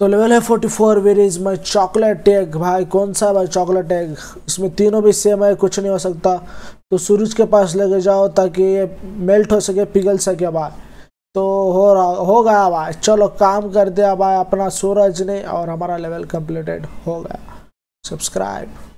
तो लेवल है 44 four where is my chocolate tag भाई कौन सा भाई चॉकलेट टैग इसमें तीनों भी सेम है कुछ नहीं हो सकता तो सूरज के पास लेके जाओ ताकि ये मेल्ट हो सके पिघल सके भाई तो हो रहा हो गया भाई चलो काम कर दिया भाई अपना सूरज ने और हमारा लेवल कंप्लीटेड हो गया सब्सक्राइब